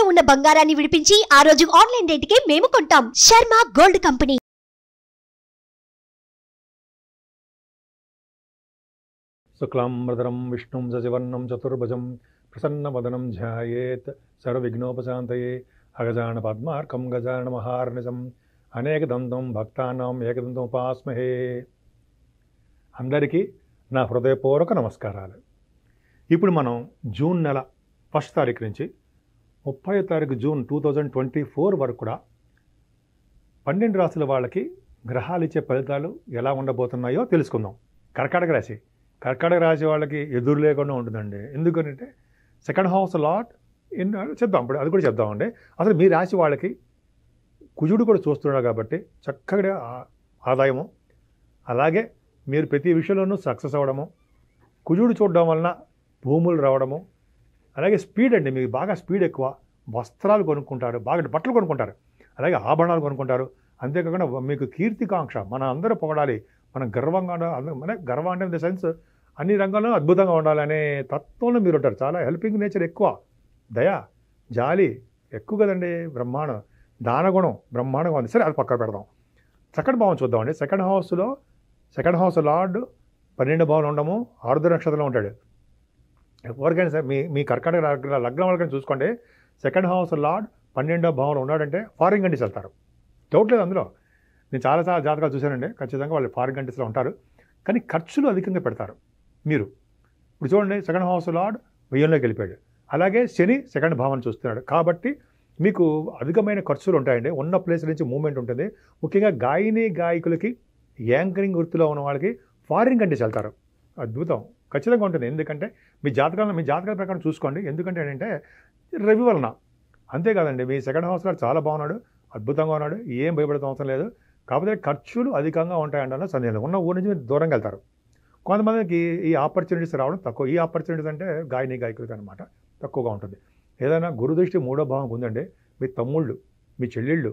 తాకట్టులో ఉన్న బంగారాన్ని విడిపించి ఆ రోజు ఆన్లైన్ రేటుకే మేము కొంటాం శర్మ గోల్డ్ కంపెనీ మృదరం విష్ణుం సజివర్ణం చతుర్భుజం ప్రసన్నవదనం ధ్యాయేత్ సర్వవిఘ్నోపశాంతయే అగజాన పద్మార్కం గజాన మహార్నిజం అనేక దంతం భక్తానాం ఏకదంతం ఉపాస్మహే అందరికీ నా హృదయపూర్వక నమస్కారాలు ఇప్పుడు మనం జూన్ నెల ఫస్ట్ తారీఖు నుంచి ముప్పై తారీఖు June two thousand twenty four వరకు కూడా పన్నెండు రాశుల వాళ్ళకి గ్రహాలు ఇచ్చే ఫలితాలు ఎలా ఉండబోతున్నాయో తెలుసుకుందాం కర్కాటక రాశి కర్కాటక రాశి వాళ్ళకి ఎదురు లేకుండా ఉంటుందండి ఎందుకంటే సెకండ్ హౌస్ లాట్ ఇన్ చెప్దాం అప్పుడు అది కూడా చెప్దామండి అసలు మీ రాశి వాళ్ళకి కుజుడు కూడా చూస్తున్నాడు కాబట్టి చక్కగా ఆదాయము అలాగే మీరు ప్రతి విషయంలోనూ సక్సెస్ అవ్వడము కుజుడు చూడడం వలన భూములు రావడము అలాగే స్పీడ్ అండి మీకు బాగా స్పీడ్ ఎక్కువ వస్త్రాలు కొనుక్కుంటారు బాగా బట్టలు కొనుక్కుంటారు అలాగే ఆభరణాలు కొనుక్కుంటారు అంతేకాకుండా మీకు కీర్తికాంక్ష మన అందరూ పొగడాలి మనం గర్వంగా మన గర్వం అంటే ఇన్ ద సెన్స్ అన్ని రంగాల్లో అద్భుతంగా ఉండాలనే తత్వంలో మీరు ఉంటారు చాలా హెల్పింగ్ నేచర్ ఎక్కువ దయ జాలి ఎక్కువ కదండి బ్రహ్మాండం దానగుణం బ్రహ్మాండంగా ఉంది సరే అది పక్కన పెడదాం సెకండ్ భావం చూద్దామండి సెకండ్ హౌస్లో సెకండ్ హౌస్ లార్డ్ పన్నెండు భావం ఉండము ఆరుద్ర నక్షత్రంలో ఉంటాడు ఎవరికైనా సార్ మీ మీ కర్కాటక లగ్నం వాళ్ళకైనా చూసుకోండి సెకండ్ హౌస్ లార్డ్ పన్నెండో భవన్లో ఉన్నాడంటే ఫారిన్ కంట్రీస్ వెళ్తారు డౌట్ లేదు అందులో నేను చాలాసార్లు జాతకాలు చూశానండి ఖచ్చితంగా వాళ్ళు ఫారిన్ కంట్రీస్లో ఉంటారు కానీ ఖర్చులు అధికంగా పెడతారు మీరు ఇప్పుడు చూడండి సెకండ్ హౌస్ లార్డ్ వెయ్యంలోకి వెళ్ళిపోయాడు అలాగే శని సెకండ్ భావన చూస్తున్నాడు కాబట్టి మీకు అధికమైన ఖర్చులు ఉంటాయండి ఉన్న ప్లేస్ నుంచి మూమెంట్ ఉంటుంది ముఖ్యంగా గాయని గాయకులకి యాంకరింగ్ వృత్తిలో ఉన్న వాళ్ళకి ఫారిన్ కంట్రీస్ వెళ్తారు అద్భుతం ఖచ్చితంగా ఉంటుంది ఎందుకంటే మీ జాతకాలను మీ జాతకాల ప్రకారం చూసుకోండి ఎందుకంటే ఏంటంటే రవి వలన అంతేకాదండి మీ సెకండ్ హౌస్ హౌస్లో చాలా బాగున్నాడు అద్భుతంగా ఉన్నాడు ఏం భయపడతాం అవసరం లేదు కాకపోతే ఖర్చులు అధికంగా ఉంటాయంటే సందేహం ఉన్న ఊరి నుంచి మీరు దూరంగా వెళ్తారు కొంతమందికి ఈ ఆపర్చునిటీస్ రావడం తక్కువ ఈ ఆపర్చునిటీస్ అంటే గాయని గాయకులకి అనమాట తక్కువగా ఉంటుంది ఏదైనా గురుదృష్టి మూడో భావం ఉందండి మీ తమ్ముళ్ళు మీ చెల్లెళ్ళు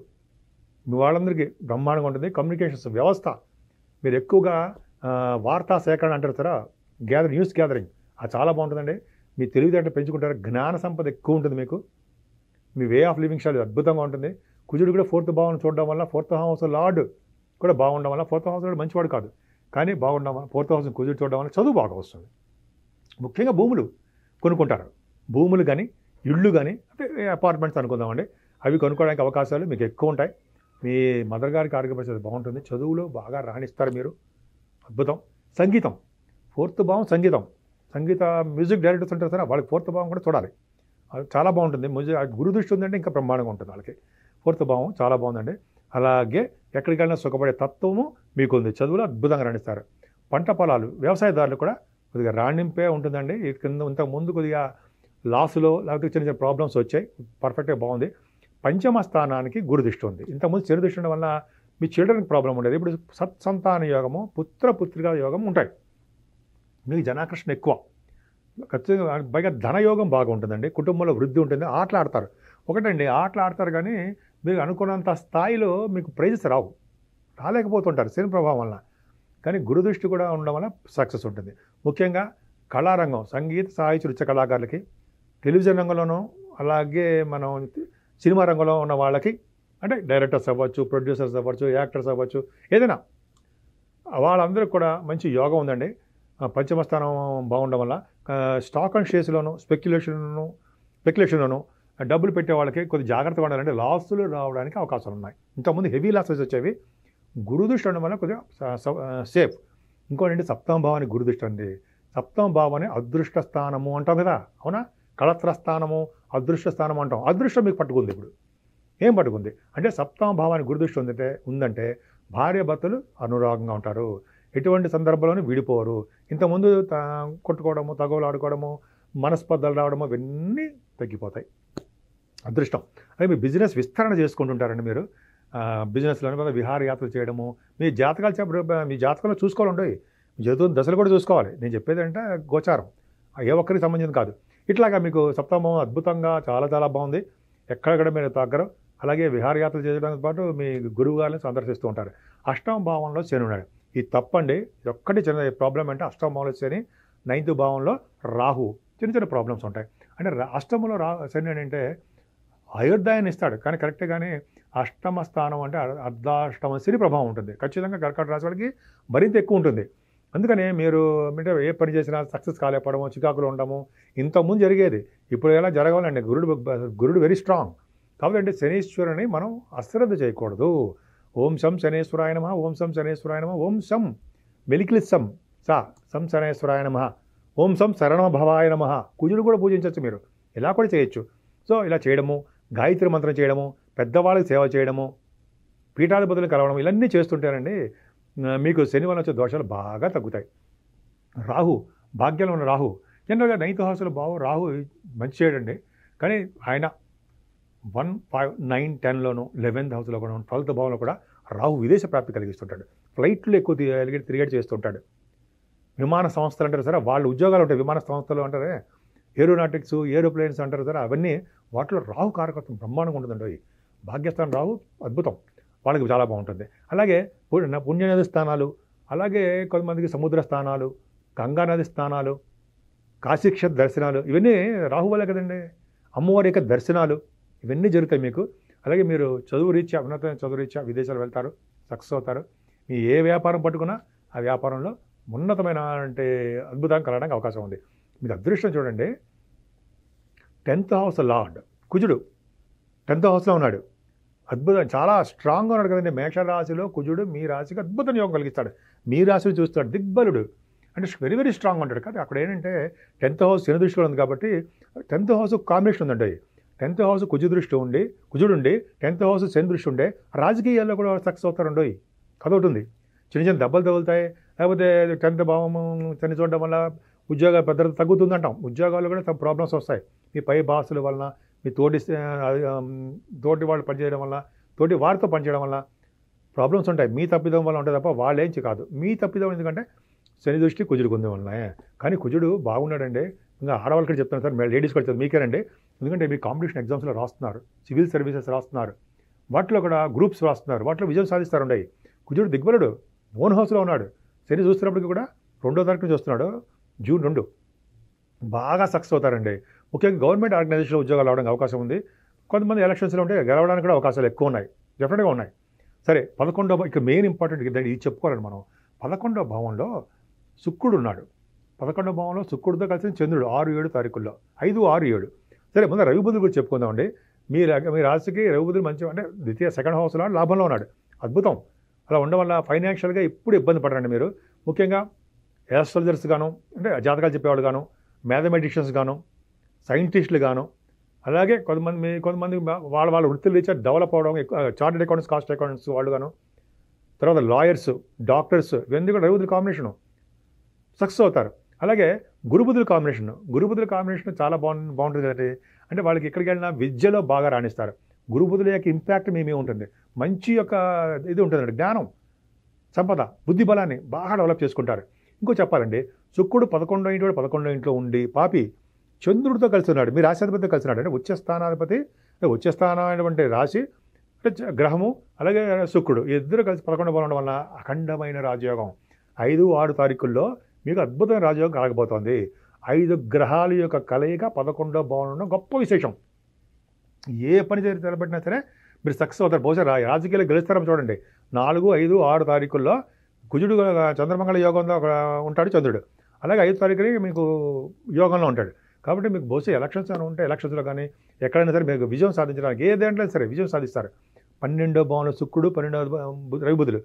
మీ వాళ్ళందరికీ బ్రహ్మాండంగా ఉంటుంది కమ్యూనికేషన్స్ వ్యవస్థ మీరు ఎక్కువగా వార్తా సేకరణ అంటారు గ్యాదరింగ్ న్యూస్ గ్యాదరింగ్ అది చాలా బాగుంటుందండి మీ తెలివితేటలు పెంచుకుంటారు జ్ఞాన సంపద ఎక్కువ ఉంటుంది మీకు మీ వే ఆఫ్ లివింగ్ స్టైల్ అద్భుతంగా ఉంటుంది కుజుడు కూడా ఫోర్త్ భావన చూడడం వల్ల ఫోర్త్ హౌస్ లార్డ్ కూడా బాగుండడం వల్ల ఫోర్త్ హౌస్ కూడా మంచివాడు కాదు కానీ బాగుండడం వల్ల ఫోర్త్ హౌస్ కుజుడు చూడడం వల్ల చదువు బాగా వస్తుంది ముఖ్యంగా భూములు కొనుక్కుంటారు భూములు కానీ ఇళ్ళు కానీ అంటే అపార్ట్మెంట్స్ అనుకుందామండి అవి కొనుక్కోవడానికి అవకాశాలు మీకు ఎక్కువ ఉంటాయి మీ మదర్ గారికి ఆరోగ్య పరిస్థితి బాగుంటుంది చదువులో బాగా రాణిస్తారు మీరు అద్భుతం సంగీతం ఫోర్త్ భావం సంగీతం సంగీత మ్యూజిక్ డైరెక్టర్స్ ఉంటారు సరే వాళ్ళకి ఫోర్త్ భావం కూడా చూడాలి చాలా బాగుంటుంది మ్యూజిక్ గురు దృష్టి ఉందంటే ఇంకా బ్రహ్మాండంగా ఉంటుంది వాళ్ళకి ఫోర్త్ భావం చాలా బాగుందండి అలాగే ఎక్కడికి వెళ్ళినా సుఖపడే తత్వము మీకు ఉంది చదువులు అద్భుతంగా రాణిస్తారు పంట పొలాలు వ్యవసాయదారులు కూడా కొద్దిగా రాణింపే ఉంటుందండి కింద ఇంతకు ముందు కొద్దిగా లాసులో లేకపోతే చిన్న చిన్న ప్రాబ్లమ్స్ వచ్చాయి పర్ఫెక్ట్గా బాగుంది పంచమ స్థానానికి గురు దృష్టి ఉంది ఇంతకుముందు చెడు దృష్టి ఉండడం వల్ల మీ చిల్డ్రన్కి ప్రాబ్లం ఉండేది ఇప్పుడు సత్సంతాన యోగము పుత్ర పుత్రిక యోగం ఉంటాయి మీకు జనాకర్షణ ఎక్కువ ఖచ్చితంగా పైగా ధనయోగం బాగుంటుందండి కుటుంబంలో వృద్ధి ఉంటుంది ఆటలు ఆడతారు ఒకటండి ఆటలు ఆడతారు కానీ మీరు అనుకున్నంత స్థాయిలో మీకు ప్రైజెస్ రావు రాలేకపోతుంటారు సినిమా ప్రభావం వల్ల కానీ గురుదృష్టి కూడా ఉండడం వల్ల సక్సెస్ ఉంటుంది ముఖ్యంగా కళారంగం సంగీత సాహిత్య నృత్య కళాకారులకి టెలివిజన్ రంగంలోనూ అలాగే మనం సినిమా రంగంలో ఉన్న వాళ్ళకి అంటే డైరెక్టర్స్ అవ్వచ్చు ప్రొడ్యూసర్స్ అవ్వచ్చు యాక్టర్స్ అవ్వచ్చు ఏదైనా వాళ్ళందరికీ కూడా మంచి యోగం ఉందండి పంచమ స్థానం బాగుండడం వల్ల స్టాక్ అండ్ షేర్స్లోను స్పెక్యులేషన్లను స్పెక్యులేషన్లోను డబ్బులు పెట్టే వాళ్ళకి కొద్ది జాగ్రత్తగా ఉండాలంటే లాసులు రావడానికి అవకాశాలు ఉన్నాయి ఇంతకుముందు హెవీ లాసెస్ వచ్చేవి గురుదృష్టి ఉండడం వల్ల కొద్దిగా సేఫ్ ఇంకోటండి సప్తమ భావానికి గురుదృష్టి అండి సప్తమ భావాన్ని అదృష్ట స్థానము అంటాం కదా అవునా కళత్ర స్థానము అదృష్ట స్థానం అంటాం అదృష్టం మీకు పట్టుకుంది ఇప్పుడు ఏం పట్టుకుంది అంటే సప్తమ భావానికి గురుదృష్టి ఉందంటే ఉందంటే భార్య భర్తలు అనురాగంగా ఉంటారు ఎటువంటి సందర్భంలోనూ విడిపోరు ఇంతకుముందు కొట్టుకోవడము తగవలాడుకోవడము ఆడుకోవడము మనస్పర్ధలు రావడము అవన్నీ తగ్గిపోతాయి అదృష్టం అదే మీ బిజినెస్ విస్తరణ చేసుకుంటుంటారండి మీరు బిజినెస్లోని కదా విహారయాత్రలు చేయడము మీ జాతకాలు చెప్ప మీ జాతకంలో చూసుకోవాలండి చదువు దశలు కూడా చూసుకోవాలి నేను చెప్పేది అంటే గోచారం ఏ ఒక్కరికి సంబంధించింది కాదు ఇట్లాగా మీకు సప్తమం అద్భుతంగా చాలా చాలా బాగుంది ఎక్కడెక్కడ మీరు తగ్గరు అలాగే విహారయాత్రలు చేయడంతో పాటు మీ గురువు గారిని సందర్శిస్తూ ఉంటారు అష్టమ భావంలో శని ఉన్నాడు ఇది తప్పండి ఒక్కటి చిన్న ప్రాబ్లం అంటే అష్టమౌలస్ అని నైన్త్ భావంలో రాహు చిన్న చిన్న ప్రాబ్లమ్స్ ఉంటాయి అంటే అష్టమంలో రా శని అంటే అయోధ్యాయని ఇస్తాడు కానీ కరెక్ట్ కానీ అష్టమ స్థానం అంటే అర్ధాష్టమ శని ప్రభావం ఉంటుంది ఖచ్చితంగా కర్కాట రాశి వాళ్ళకి మరింత ఎక్కువ ఉంటుంది అందుకని మీరు అంటే ఏ పని చేసినా సక్సెస్ కాలేపడము చికాకులో ఉండము ఇంతకుముందు జరిగేది ఇప్పుడు ఎలా జరగాలండి గురుడు గురుడు వెరీ స్ట్రాంగ్ కాబట్టి అంటే శనీశ్వరుని మనం అశ్రద్ధ చేయకూడదు ఓం శం శనేశ్వరాయ నమ ఓం శం శనేశ్వరాయ నమ ఓం శం వెలికిలిస్సం సా సం శనేశ్వరాయ నమ ఓం సం శరణ భవాయ నమ కుజుడు కూడా పూజించవచ్చు మీరు ఇలా కూడా చేయొచ్చు సో ఇలా చేయడము గాయత్రి మంత్రం చేయడము పెద్దవాళ్ళకి సేవ చేయడము పీఠాధిపతులు కలవడం ఇవన్నీ చేస్తుంటారండి మీకు శని వల్ల వచ్చే దోషాలు బాగా తగ్గుతాయి రాహు భాగ్యంలో ఉన్న రాహు జనరల్గా నైతిహాసులు హౌస్లో బావు రాహు మంచి చేయడండి కానీ ఆయన వన్ ఫైవ్ నైన్ టెన్లోను లెవెన్త్ హౌస్లో కూడా ట్వెల్త్ భావంలో కూడా రాహు విదేశ ప్రాప్తి కలిగిస్తుంటాడు ఫ్లైట్లు ఎక్కువ తిరిగేట్ చేస్తుంటాడు విమాన సంస్థలు అంటారు సరే వాళ్ళు ఉద్యోగాలు ఉంటాయి విమాన సంస్థలు అంటారే ఏరోనాటిక్స్ ఏరోప్లేన్స్ అంటారు సరే అవన్నీ వాటిలో రాహు కారకత్వం బ్రహ్మాండంగా ఉంటుందండి భాగ్యస్థానం రాహు అద్భుతం వాళ్ళకి చాలా బాగుంటుంది అలాగే పుణ్యనది స్థానాలు అలాగే కొంతమందికి సముద్ర స్థానాలు గంగానది స్థానాలు కాశీక్ష దర్శనాలు ఇవన్నీ రాహువలే కదండి అమ్మవారి యొక్క దర్శనాలు ఇవన్నీ జరుగుతాయి మీకు అలాగే మీరు చదువు రీత్యా ఉన్నతమైన చదువు రీత్యా విదేశాలు వెళ్తారు సక్సెస్ అవుతారు మీ ఏ వ్యాపారం పట్టుకున్నా ఆ వ్యాపారంలో ఉన్నతమైన అంటే అద్భుతం కలగడానికి అవకాశం ఉంది మీకు అదృష్టం చూడండి టెన్త్ హౌస్ లార్డ్ కుజుడు టెన్త్ హౌస్లో ఉన్నాడు అద్భుతం చాలా స్ట్రాంగ్గా ఉన్నాడు కదండి మేషరాశిలో కుజుడు మీ రాశికి అద్భుతం యోగం కలిగిస్తాడు మీ రాశిని చూస్తాడు దిగ్బలుడు అంటే వెరీ వెరీ స్ట్రాంగ్ ఉంటాడు కానీ అక్కడ ఏంటంటే టెన్త్ హౌస్ శని దృష్టిలో ఉంది కాబట్టి టెన్త్ హౌస్ కాంబినేషన్ ఉందండి టెన్త్ హౌస్ కుజ దృష్టి ఉండి కుజుడుండి టెన్త్ హౌస్ చని దృష్టి ఉండే రాజకీయాల్లో కూడా సక్సెస్ అవుతారండోయి కథ ఉంటుంది చిన్న చిన్న దెబ్బలు తగులుతాయి లేకపోతే టెన్త్ భావం చని చూడడం వల్ల ఉద్యోగ భద్రత తగ్గుతుంది అంటాం ఉద్యోగాల్లో కూడా ప్రాబ్లమ్స్ వస్తాయి మీ పై భాషల వలన మీ తోటి తోటి వాళ్ళు పనిచేయడం వల్ల తోటి వారితో పనిచేయడం వల్ల ప్రాబ్లమ్స్ ఉంటాయి మీ తప్పిదం వల్ల ఉంటాయి తప్ప వాళ్ళేంచి కాదు మీ తప్పిదం ఎందుకంటే శని దృష్టి కుజుడికి ఉంది వలన కానీ కుజుడు బాగున్నాడండి ఇంకా ఆడవాళ్ళకి చెప్తాను సార్ లేడీస్ కూడా వెళ్తుంది మీకేనండి ఎందుకంటే మీరు కాంపిటీషన్ ఎగ్జామ్స్లో రాస్తున్నారు సివిల్ సర్వీసెస్ రాస్తున్నారు వాటిలో కూడా గ్రూప్స్ రాస్తున్నారు వాటిలో విజయం సాధిస్తారు ఉన్నాయి కుజుడు దిగ్బలుడు ఓన్ హౌస్లో ఉన్నాడు శని చూస్తున్నప్పటికీ కూడా రెండో తారీఖు చూస్తున్నాడు జూన్ రెండు బాగా సక్సెస్ అవుతారండి ముఖ్యంగా గవర్నమెంట్ ఆర్గనైజేషన్లో ఉద్యోగాలు రావడానికి అవకాశం ఉంది కొంతమంది ఎలక్షన్స్లో ఉంటే గెలవడానికి కూడా అవకాశాలు ఎక్కువ ఉన్నాయి డెఫినెట్గా ఉన్నాయి సరే పదకొండవ ఇక మెయిన్ ఇంపార్టెంట్ ఇది చెప్పుకోవాలని మనం పదకొండవ భావంలో శుక్రుడు ఉన్నాడు పదకొండవ భావంలో శుక్రుడితో కలిసి చంద్రుడు ఆరు ఏడు తారీఖుల్లో ఐదు ఆరు ఏడు సరే ముందు రవిబుద్ధుడు గురించి చెప్పుకుందామండి మీ మీ రాశికి రవిబుద్ధుడు మంచి అంటే ద్వితీయ సెకండ్ హౌస్లో లాభంలో ఉన్నాడు అద్భుతం అలా ఉండడం వల్ల ఫైనాన్షియల్గా ఇప్పుడు ఇబ్బంది పడరండి మీరు ముఖ్యంగా యాస్ట్రాలజర్స్ గాను అంటే జాతకాలు చెప్పేవాళ్ళు గాను మ్యాథమెటిషియన్స్ గాను సైంటిస్టులు గాను అలాగే కొంతమంది మీ కొంతమంది వాళ్ళ వాళ్ళ వృత్తులు రీచ్ డెవలప్ అవడం చార్టెడ్ అకౌంట్స్ కాస్ట్ అకౌంట్స్ వాళ్ళు గాను తర్వాత లాయర్స్ డాక్టర్స్ ఇవన్నీ కూడా రవిబుద్ధుడు కాంబినేషను సక్సెస్ అవుతారు అలాగే గురుబుద్ధుల కాంబినేషన్ గురుబుద్ధుల కాంబినేషన్ చాలా బాగు బాగుంటుంది కదండి అంటే వాళ్ళకి ఎక్కడికి వెళ్ళినా విద్యలో బాగా రాణిస్తారు గురుబుద్ధుల యొక్క ఇంపాక్ట్ మేమే ఉంటుంది మంచి యొక్క ఇది ఉంటుందండి జ్ఞానం సంపద బుద్ధి బలాన్ని బాగా డెవలప్ చేసుకుంటారు ఇంకో చెప్పాలండి శుక్రుడు పదకొండో ఇంటి పదకొండో ఇంట్లో ఉండి పాపి చంద్రుడితో కలిసి ఉన్నాడు మీ రాశాధిపతితో కలిసి ఉన్నాడు అంటే ఉచ్చస్థానాధిపతి స్థానాధిపతి వచ్చే స్థానమైనటువంటి రాశి గ్రహము అలాగే శుక్రుడు ఇద్దరు కలిసి పదకొండు బలం వల్ల అఖండమైన రాజయోగం ఐదు ఆరు తారీఖుల్లో మీకు అద్భుతమైన రాజయోగం కలగబోతోంది ఐదు గ్రహాల యొక్క కలయిక పదకొండో భవనంలో గొప్ప విశేషం ఏ పని చేసి తెలబడినా సరే మీరు సక్సెస్ అవుతారు బహుశా రాజకీయాలు గెలుస్తారని చూడండి నాలుగు ఐదు ఆరు తారీఖుల్లో కుజుడు చంద్రమంగళ యోగంలో ఉంటాడు చంద్రుడు అలాగే ఐదు తారీఖులకి మీకు యోగంలో ఉంటాడు కాబట్టి మీకు బహుశా ఎలక్షన్స్ అని ఉంటే ఎలక్షన్స్లో కానీ ఎక్కడైనా సరే మీకు విజయం సాధించడానికి ఏ దేంట్లో సరే విజయం సాధిస్తారు పన్నెండో భవనం శుక్రుడు పన్నెండో రవిబుధుడు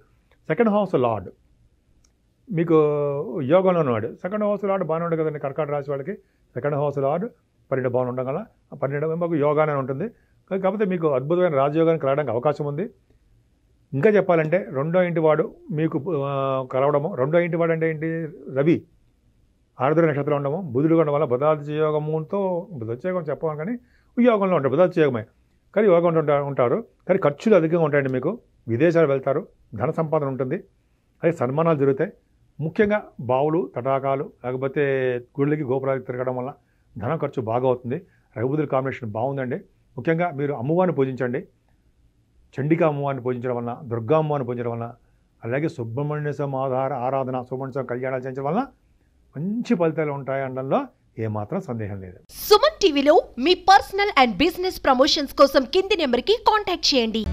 సెకండ్ హౌస్ లార్డ్ మీకు యోగంలో ఉన్నవాడు సెకండ్ హౌస్ లాడు బాగానే ఉండదు కదండి కర్కాట రాశి వాళ్ళకి సెకండ్ హౌస్ లాడు పన్నెండు బాగానే ఉండడం ఆ పన్నెండు మాకు యోగానే ఉంటుంది కాకపోతే మీకు అద్భుతమైన రాజయోగానికి కలవడానికి అవకాశం ఉంది ఇంకా చెప్పాలంటే రెండో ఇంటి వాడు మీకు కలవడము రెండో ఇంటి వాడు అంటే ఏంటి రవి ఆరుద్ర నక్షత్రం ఉండము బుధుడు ఉండడం వల్ల బుధాదిత్య యోగముతో బుధోత్యోగం చెప్పాను కానీ యోగంలో ఉంటారు బుధాదిత్య యోగమే కానీ యోగం ఉంటారు కానీ ఖర్చులు అధికంగా ఉంటాయండి మీకు విదేశాలు వెళ్తారు ధన సంపాదన ఉంటుంది అదే సన్మానాలు జరుగుతాయి ముఖ్యంగా బావులు తటాకాలు లేకపోతే గుళ్ళకి గోపురాలకి తిరగడం వల్ల ధనం ఖర్చు బాగా అవుతుంది రఘుబుద్ధుల కాంబినేషన్ బాగుందండి ముఖ్యంగా మీరు అమ్మవారిని పూజించండి చండికా అమ్మవారిని పూజించడం వలన దుర్గా అమ్మవారిని పూజించడం వలన అలాగే సుబ్రహ్మణ్య ఆధార ఆరాధన సుబ్రహ్మణ్య స్వామి కళ్యాణాలు చేయించడం వలన మంచి ఫలితాలు ఉంటాయి అనడంలో ఏమాత్రం సందేహం లేదు సుమన్ టీవీలో మీ పర్సనల్ అండ్ బిజినెస్ ప్రమోషన్స్ కోసం కింది నెంబర్కి కాంటాక్ట్ చేయండి